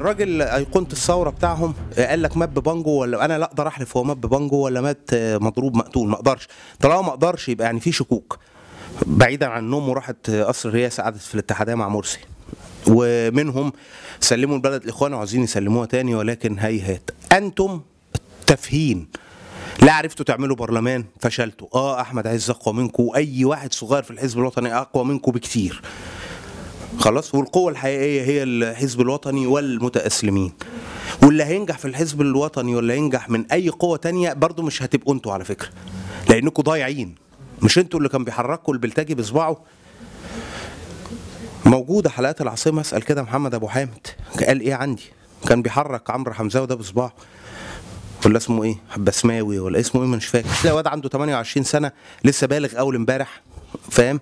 الراجل ايقونه الثوره بتاعهم آه، قال لك مات ببانجو ولا انا لا اقدر احلف هو مات ببانجو ولا مات آه، مضروب مقتول ما اقدرش طالما ما اقدرش يبقى يعني في شكوك بعيدا عن النوم وراحت آه، قصر الرئاسه قعدت في الاتحاديه مع مرسي ومنهم سلموا البلد لاخوانه وعايزين يسلموها تاني ولكن هيهات انتم تافهين لا عرفتوا تعملوا برلمان فشلتوا اه احمد عز اقوى منكم واي واحد صغير في الحزب الوطني اقوى منكم بكثير خلاص والقوة الحقيقية هي الحزب الوطني والمتأسلمين واللي هينجح في الحزب الوطني واللي هينجح من أي قوة تانية برضو مش هتبقوا انتوا على فكرة لأنكم ضايعين مش انتوا اللي كان بيحركوا البلتاجي بصباعه موجودة حلقات العاصمة اسأل كده محمد أبو حامد قال إيه عندي كان بيحرك عمرو حمزاوي ده بصباعه ولا اسمه ايه؟ حبسماوي ولا اسمه ايه مش فاكر، تلاقي واد عنده 28 سنه لسه بالغ اول امبارح فاهم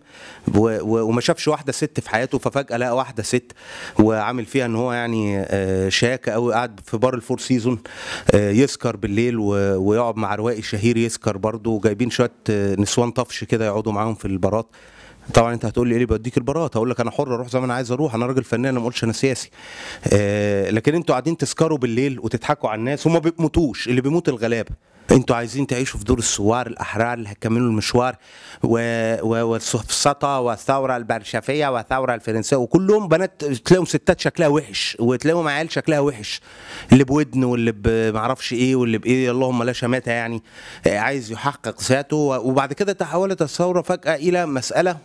وما شافش واحده ست في حياته ففجاه لقى واحده ست وعامل فيها ان هو يعني آه، شاك قوي قاعد في بار الفور سيزون آه، يسكر بالليل ويقعد مع رواقي شهير يسكر برضه وجايبين شويه آه، نسوان طفش كده يقعدوا معاهم في البارات طبعا انت هتقول لي ايه اللي بيوديك البارات هقول لك انا حر اروح زي ما انا عايز اروح انا راجل فنان انا ما اقولش انا سياسي لكن انتوا قاعدين تسكروا بالليل وتضحكوا على الناس وما بيموتوش اللي بيموت الغلابه انتوا عايزين تعيشوا في دور الثوار الاحرار اللي هتكملوا المشوار والسفسطه والثوره البرشفيه والثوره الفرنسيه وكلهم بنات تلاقيهم ستات شكلها وحش وتلاقيهم عيال شكلها وحش اللي بودن واللي بمعرفش ايه واللي بايه اللهم لا شماته يعني عايز يحقق ذاته وبعد كده تحولت الثوره فجاه الى مساله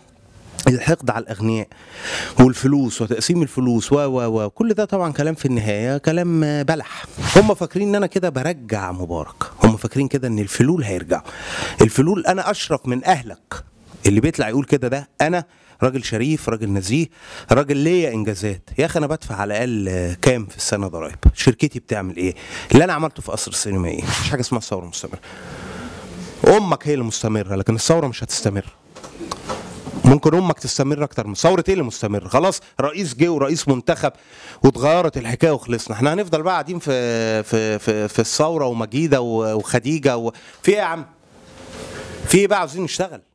الحقد على الاغنياء والفلوس وتقسيم الفلوس و و وكل ده طبعا كلام في النهايه كلام بلح هم فاكرين ان انا كده برجع مبارك هم فاكرين كده ان الفلول هيرجعوا الفلول انا اشرف من اهلك اللي بيطلع يقول كده ده انا راجل شريف راجل نزيه راجل ليا انجازات يا اخي انا بدفع على الاقل كام في السنه ضرائب شركتي بتعمل ايه اللي انا عملته في قصر السينما ايه مفيش حاجه اسمها ثوره مستمره امك هي اللي مستمره لكن الثوره مش هتستمر ممكن امك تستمر اكتر من ثوره ايه اللي مستمر خلاص رئيس جه ورئيس منتخب واتغيرت الحكايه وخلصنا احنا هنفضل بقى قاعدين في في في, في الثوره ومجيده وخديجه وفي ايه يا عم في ايه بقى عاوزين نشتغل